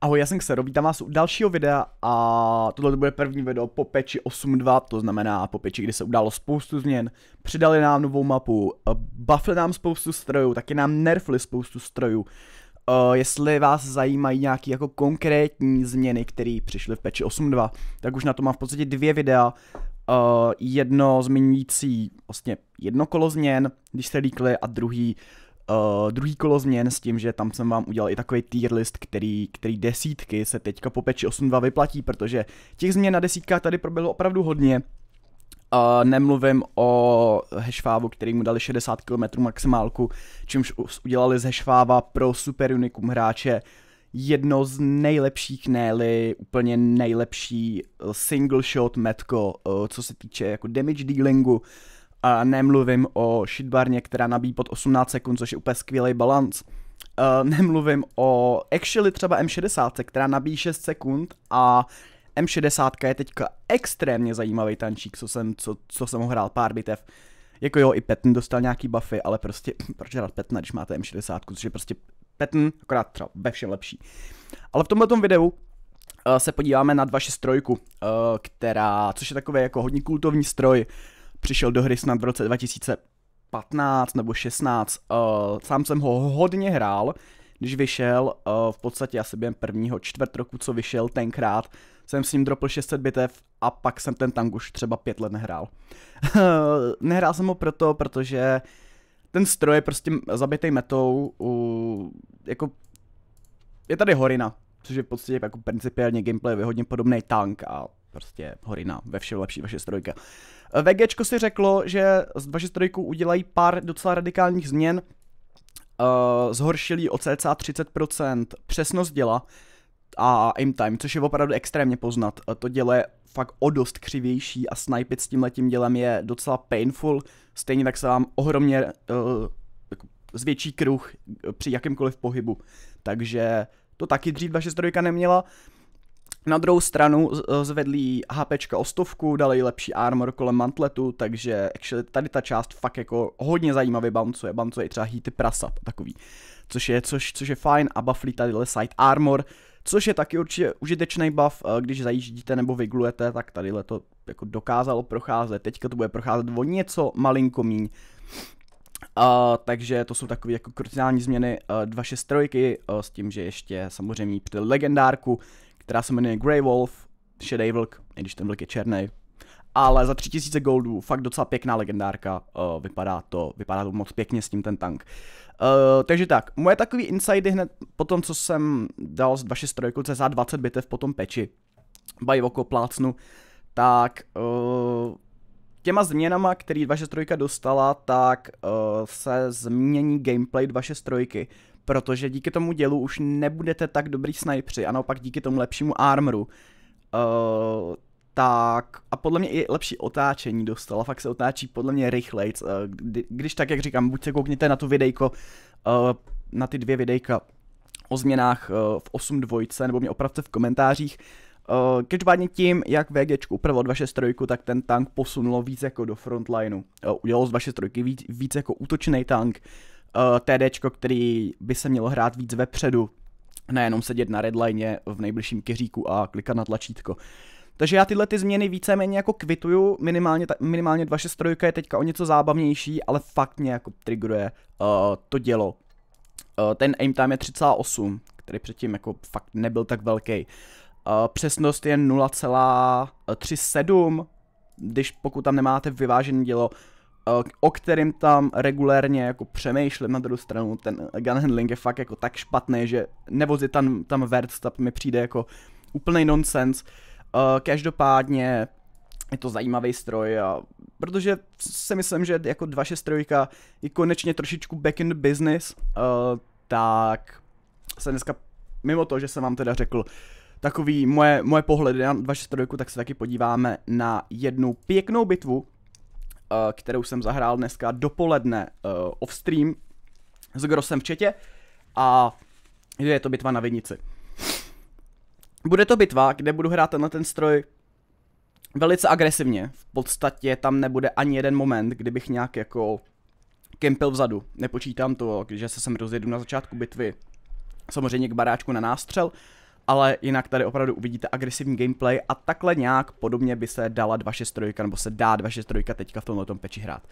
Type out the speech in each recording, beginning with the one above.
Ahoj, já jsem Xero, vítám vás u dalšího videa a tohle bude první video po peči 8.2, to znamená po peči, kdy se událo spoustu změn, přidali nám novou mapu, eh, buffli nám spoustu strojů, taky nám nerfli spoustu strojů. Uh, jestli vás zajímají nějaké jako konkrétní změny, které přišly v peči 8.2, tak už na to mám v podstatě dvě videa. Uh, jedno zmiňující vlastně jedno kolo změn, když se líkly, a druhý uh, uh, druhý kolo změn s tím, že tam jsem vám udělal i takový tier list, který, který desítky se teďka po peči 8.2 vyplatí, protože těch změn na desítkách tady proběhlo opravdu hodně. Uh, nemluvím o Hešvávu, který mu dali 60 km maximálku, čímž udělali z Hešváva pro Super unikum hráče jedno z nejlepších, ne úplně nejlepší eh, single shot metko, uh, co se týče jako damage dealingu. A nemluvím o shitbarně, která nabíjí pod 18 sekund, což je úplně skvělý balans. Uh, nemluvím o actually třeba M60, která nabíjí 6 sekund a M60 je teďka extrémně zajímavý tančík, co jsem, co, co jsem ho hrál pár bitev. Jako jo, i Petn dostal nějaký buffy, ale prostě, proč hrát Petna, když máte M60, což je prostě Petn, akorát třeba ve všem lepší. Ale v tomto videu e, se podíváme na 263, e, která, což je takový jako hodně kultovní stroj, přišel do hry snad v roce 2015 nebo 16. Uh, eh, sám jsem ho hodně hrál, když vyšel, uh, v podstatě asi během prvního čtvrt roku, co vyšel tenkrát, jsem s ním dropl 600 bitev a pak jsem ten tank už třeba pět let nehrál. Eh, nehrál jsem ho proto, protože ten stroj je prostě zabitý metou, u, jako je tady horina, což je v podstatě jako principiálně gameplay hodně podobný tank a prostě horina ve všem lepší vaše strojka. VGčko si řeklo, že z vaše strojku udělají pár docela radikálních změn. Uh, zhoršili o cca 30% přesnost děla a aim time, což je opravdu extrémně poznat. Eh, to děle je fakt o dost křivější a snipit s tím letím dělem je docela painful. Stejně tak se vám ohromně uh, zvětší kruh při jakémkoliv pohybu. Takže to taky dřív vaše strojka neměla. Uh, na druhou stranu eh, zvedli HP o stovku, dali lepší armor kolem mantletu, takže actually tady ta část fakt jako hodně zajímavě bouncuje, bouncuje i třeba hity prasap takový, což je, což, což je fajn a bufflí tady side armor, což je taky určitě užitečný buff, eh, když zajíždíte nebo vyglujete, tak tady to jako dokázalo procházet, teďka to bude procházet o něco malinko míň, Uh, takže to jsou takové jako kruciální změny uh, 263 uh, s tím, že ještě samozřejmě při legendárku, která se jmenuje Grey Wolf, šedý vlk, i když ten vlk je černý. Ale za 3000 goldů, fakt docela pěkná legendárka, uh, vypadá, to, vypadá to moc pěkně s tím ten tank. Uh, takže tak, moje takový insidy hned po tom, co jsem dal z 263 za 20 bitev po tom peči, oko plácnu, tak uh, těma změnama, který 263 dostala, tak uh, se změní gameplay 263 protože díky tomu dělu už nebudete tak dobrý snajpři a naopak díky tomu lepšímu armoru Uh, tak a podle mě i lepší otáčení dostala, fakt se otáčí podle mě rychleji, eh, kdy, když tak, jak říkám, buď se koukněte na tu videjko, uh, na ty dvě videjka o změnách uh, v dvojce nebo mě opravte v komentářích, Uh, každopádně tím, jak VG upravilo 263, tak ten tank posunulo víc jako do frontlineu. Uh, udělalo z 263 víc, víc jako útočný tank. Uh, Eh, TDčko, který by se mělo hrát víc vepředu, nejenom sedět na redline v nejbližším keříku a klikat na tlačítko. Takže já tyhle ty změny víceméně jako kvituju, minimálně, ta, minimálně 2.6.3 je teďka o něco zábavnější, ale fakt mě jako triggeruje uh, to dělo. Uh, ten aim time je 3,8, který předtím jako fakt nebyl tak velký. Uh, přesnost je 0,37, když pokud tam nemáte vyvážené dělo, Eh, o kterým tam regulérně jako přemýšlím na druhou stranu, ten gun handling je fakt jako tak špatný, že nevozit tam, tam Verstappen mi přijde jako úplný nonsens. Eh, každopádně je to zajímavý stroj, a, protože si myslím, že jako 263 je konečně trošičku back in the business, eh, tak se dneska, mimo to, že jsem vám teda řekl takový moje, moje pohledy na 263, tak se taky podíváme na jednu pěknou bitvu, Eh, kterou jsem zahrál dneska dopoledne eh, offstream s Grosem v četě a je to bitva na Vinici. Bude to bitva, kde budu hrát na ten stroj velice agresivně. V podstatě tam nebude ani jeden moment, kdybych nějak jako kempil vzadu. Nepočítám to, že se sem rozjedu na začátku bitvy samozřejmě k baráčku na nástřel, ale jinak tady opravdu uvidíte agresivní gameplay a takhle nějak podobně by se dala 263 nebo se dá 263 teďka v tomhle peči hrát.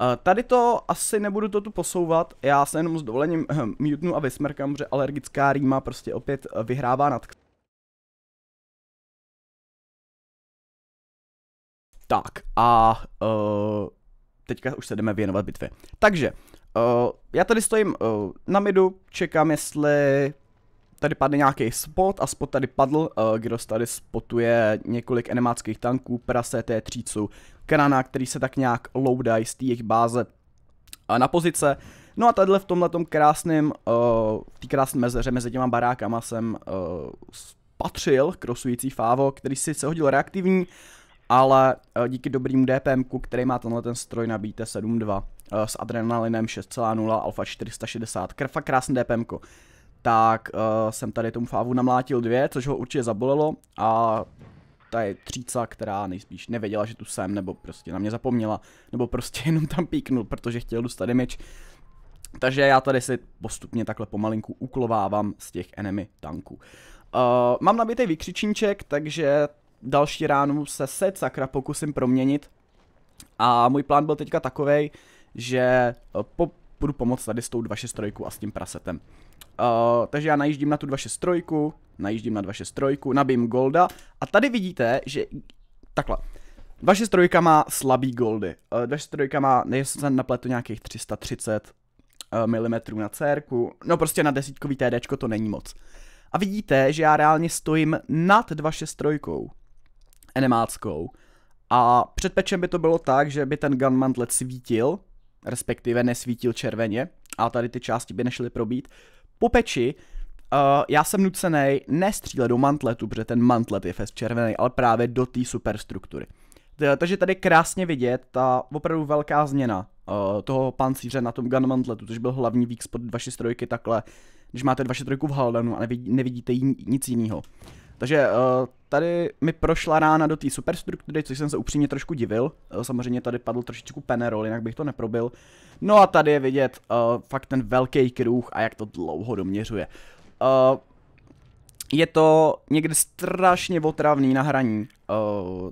Eh, tady to asi nebudu to tu posouvat, já se jenom s dovolením eh, mutnu a vysmrkám, že alergická rýma prostě opět eh, vyhrává nad... Tak a uh, teďka už se jdeme věnovat bitvě. Takže, uh, já tady stojím uh, na midu, čekám jestli tady padne nějaký spot a spot tady padl, uh, eh, Gros tady spotuje několik enemáckých tanků, prase té třícu, krana, který se tak nějak loadají z těch jejich báze uh, na pozice. No a tady v tomhle tom krásném, uh, eh, v té krásné mezeře mezi těma barákama jsem uh, spatřil krosující fávo, který si se hodil reaktivní, ale uh, díky dobrým DPMku, který má tenhle ten stroj, nabíte 7.2 s adrenalinem 6.0, alfa 460, krfa krásný DPMko tak uh, jsem tady tomu fávu namlátil dvě, což ho určitě zabolelo a ta je tříca, která nejspíš nevěděla, že tu jsem, nebo prostě na mě zapomněla, nebo prostě jenom tam píknul, protože chtěl dostat damage. Takže já tady si postupně takhle pomalinku uklovávám z těch enemy tanků. Uh, mám nabitý vykřičníček, takže další ránu se set sakra pokusím proměnit. A můj plán byl teďka takovej, že eh, po, půjdu pomoct tady s tou 263 a s tím prasetem. Uh, takže já najíždím na tu 263, najíždím na 263, nabím golda a tady vidíte, že takhle. strojka má slabý goldy. Uh, eh, strojka má, nejsem se napletu nějakých 330 eh, mm na CRku. No prostě na desítkový TD to není moc. A vidíte, že já reálně stojím nad strojkou, enemáckou. A před pečem by to bylo tak, že by ten gunmantlet svítil, respektive nesvítil červeně, a tady ty části by nešly probít. Po peči uh, já jsem nucený nestřílet do mantletu, protože ten mantlet je fest červený, ale právě do té superstruktury. Takže tady krásně vidět ta opravdu velká změna uh, toho pancíře na tom mantletu, což byl hlavní výk spod strojky takhle, když máte trojku v Haldanu a nevidí, nevidíte jí, nic jiného. Takže uh, tady mi prošla rána do té superstruktury, což jsem se upřímně trošku divil. Uh, samozřejmě tady padl trošičku penerol, jinak bych to neprobil. No a tady je vidět uh, fakt ten velký kruh a jak to dlouho doměřuje. Uh, je to někdy strašně otravný na hraní. Uh,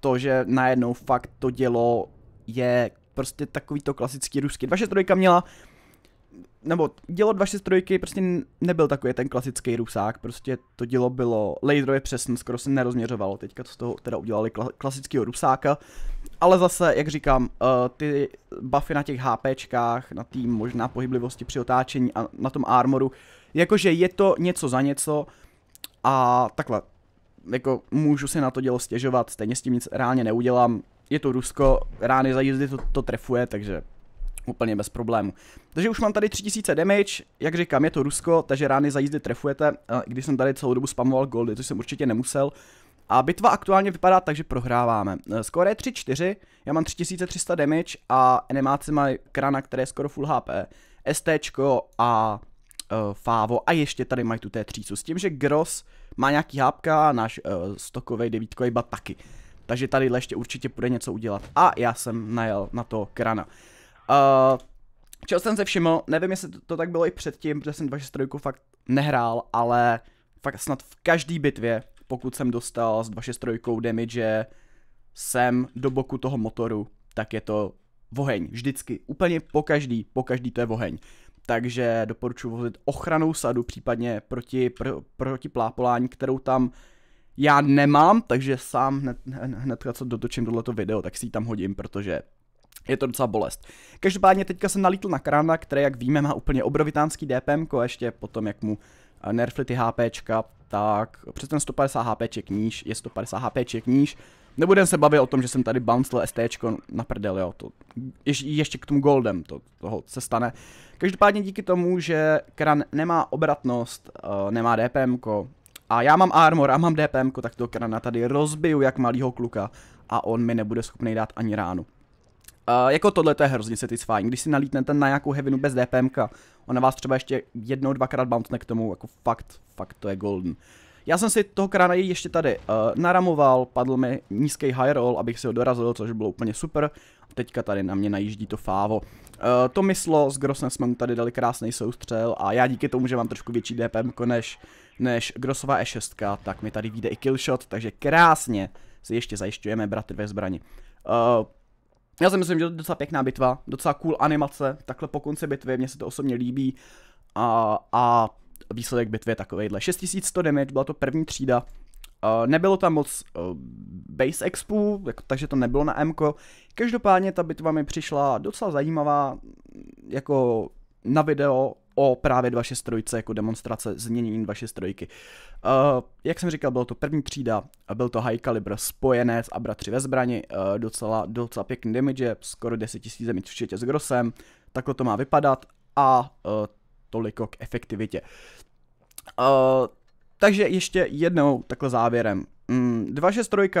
to, že najednou fakt to dělo je prostě takový to klasický ruský. Vaše trojka měla nebo dělo 263 prostě nebyl takový ten klasický rusák, prostě to dělo bylo laserově přesně, skoro se nerozměřovalo, teďka to z toho teda udělali klasického rusáka, ale zase, jak říkám, eh, ty buffy na těch HPčkách, na tým možná pohyblivosti při otáčení a na tom armoru, jakože je to něco za něco a takhle, jako můžu si na to dělo stěžovat, stejně s tím nic reálně neudělám, je to Rusko, rány za jízdy to, to trefuje, takže úplně bez problému. Takže už mám tady 3000 damage, jak říkám, je to Rusko, takže rány za jízdy trefujete, když jsem tady celou dobu spamoval goldy, což jsem určitě nemusel. A bitva aktuálně vypadá tak, že prohráváme. E, skoro je 3-4, já mám 3300 damage a enemáci mají krana, které je skoro full HP, STčko a uh, Fávo a ještě tady mají tu T3, s tím, že Gross má nějaký hápka a náš uh, e, stokový devítkový bat taky. Takže tady ještě určitě bude něco udělat. A já jsem najel na to krana. Uh, čeho jsem se všiml, nevím, jestli to, to tak bylo i předtím, protože jsem 263 fakt nehrál, ale fakt snad v každé bitvě, pokud jsem dostal s 263 damage sem do boku toho motoru, tak je to oheň. Vždycky, úplně po každý, po každý to je oheň. Takže doporučuji vozit ochranou sadu, případně proti, pr, proti plápolání, kterou tam já nemám, takže sám hned, hned, hned co dotočím tohleto video, tak si ji tam hodím, protože je to docela bolest. Každopádně teďka jsem nalítl na Krana, který, jak víme, má úplně obrovitánský DPM, ještě potom, jak mu eh, nerfly ty HPčka, tak přes ten 150 HPček níž, je 150 HPček níž. Nebudem se bavit o tom, že jsem tady bouncel STčko na prdel, jo, to ješ, ještě k tomu goldem, to, toho se stane. Každopádně díky tomu, že Kran nemá obratnost, uh, nemá DPM a já mám armor a mám DPM, tak to Krana tady rozbiju jak malýho kluka a on mi nebude schopný dát ani ránu. Uh, jako tohle to je hrozně satisfying, když si nalítnete na nějakou hevinu bez DPMka, ona vás třeba ještě jednou, dvakrát bountne k tomu, jako fakt, fakt to je golden. Já jsem si toho krána ještě tady uh, naramoval, padl mi nízký high roll, abych si ho dorazil, což bylo úplně super. Teďka tady na mě najíždí to fávo. Uh, to myslo, s Grossem jsme mu tady dali krásný soustřel a já díky tomu, že mám trošku větší DPM než, než Grossová E6, tak mi tady vyjde i killshot, takže krásně si ještě zajišťujeme bratr ve zbrani. Uh, já si myslím, že to je docela pěkná bitva, docela cool animace, takhle po konci bitvy, mně se to osobně líbí. A, a výsledek bitvy je takovejhle. 6100 damage, byla to první třída. Uh, nebylo tam moc uh, base expu, jako, takže to nebylo na M. Každopádně ta bitva mi přišla docela zajímavá, jako na video o právě 263 jako demonstrace změnění 263. Uh, eh, jak jsem říkal, bylo to první třída, byl to high caliber spojenec a bratři ve zbrani, uh, docela, docela pěkný damage, skoro 10 000 zemí určitě s grosem, takhle to má vypadat a uh, toliko k efektivitě. Uh, takže ještě jednou takhle závěrem. Mm, 263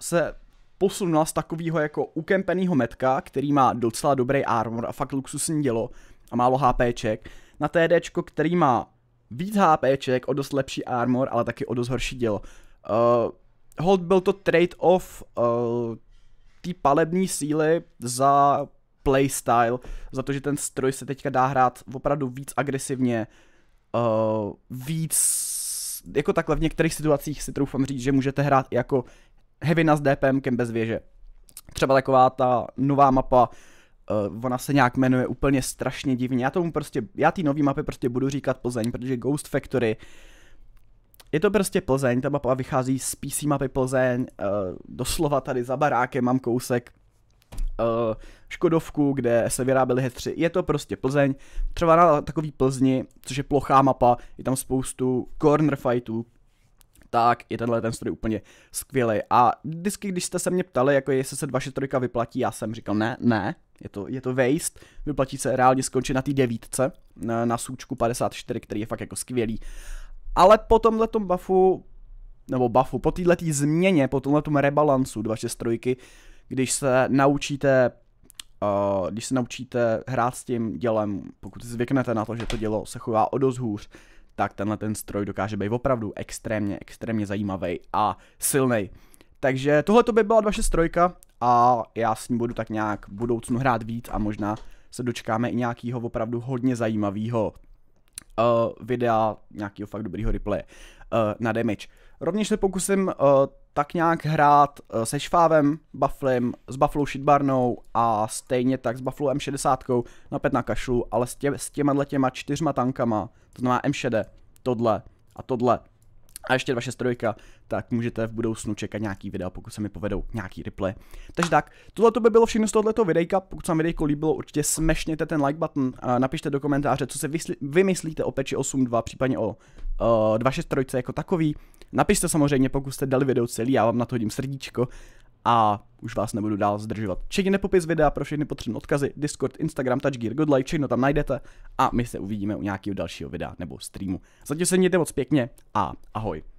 se posunula z takového jako ukempenýho metka, který má docela dobrý armor a fakt luxusní dělo a málo HPček, na TD, který má víc HP, o dost lepší armor, ale taky o dost horší dělo. Uh, hold byl to trade-off uh, eh, té palební síly za playstyle, za to, že ten stroj se teďka dá hrát opravdu víc agresivně, uh, víc, jako takhle v některých situacích si troufám říct, že můžete hrát i jako heavy na s DPMkem bez věže. Třeba taková ta nová mapa Uh, ona se nějak jmenuje úplně strašně divně. Já tomu prostě, já té nový mapy prostě budu říkat Plzeň, protože Ghost Factory je to prostě Plzeň, ta mapa vychází z PC mapy Plzeň, uh, doslova tady za barákem mám kousek uh, Škodovku, kde se vyráběly hetři. Je to prostě Plzeň. Třeba na takový Plzni, což je plochá mapa, je tam spoustu corner fightů, tak je tenhle ten stroj úplně skvělý. A vždycky, když jste se mě ptali, jako jestli se 2.6.3 vyplatí, já jsem říkal ne, ne, je to, je to waste, vyplatí se reálně skončit na té devítce, na, na součku 54, který je fakt jako skvělý. Ale po tomhle buffu, nebo buffu, po této změně, po tomhle rebalancu 2.6.3, když se naučíte eh, když se naučíte hrát s tím dělem, pokud si zvyknete na to, že to dělo se chová o dost hůř, tak tenhle ten stroj dokáže být opravdu extrémně, extrémně zajímavý a silný. Takže tohle to by byla strojka a já s ní budu tak nějak v budoucnu hrát víc a možná se dočkáme i nějakého opravdu hodně zajímavého uh, eh, videa, nějakého fakt dobrého replaye uh, na damage. Rovněž se pokusím uh, tak nějak hrát eh, se švávem, bufflem, s bufflou shitbarnou a stejně tak s bufflou M60 na pet na kašlu, ale s, tě, s těma těma čtyřma tankama, to znamená M60, tohle a tohle a ještě šestrojka, tak můžete v budoucnu čekat nějaký video, pokud se mi povedou nějaký replay. Takže tak, tohle by bylo všechno z tohoto videjka, pokud se vám videjko líbilo, určitě smešněte ten like button, napište do komentáře, co se vymyslíte o peči 8.2, případně o uh, 263 jako takový. Napište samozřejmě, pokud jste dali video celý, já vám na to hodím srdíčko a už vás nebudu dál zdržovat. Čekněte popis videa pro všechny potřebné odkazy, Discord, Instagram, Touchgear, Godlike, všechno tam najdete a my se uvidíme u nějakého dalšího videa nebo streamu. Zatím se mějte moc pěkně a ahoj.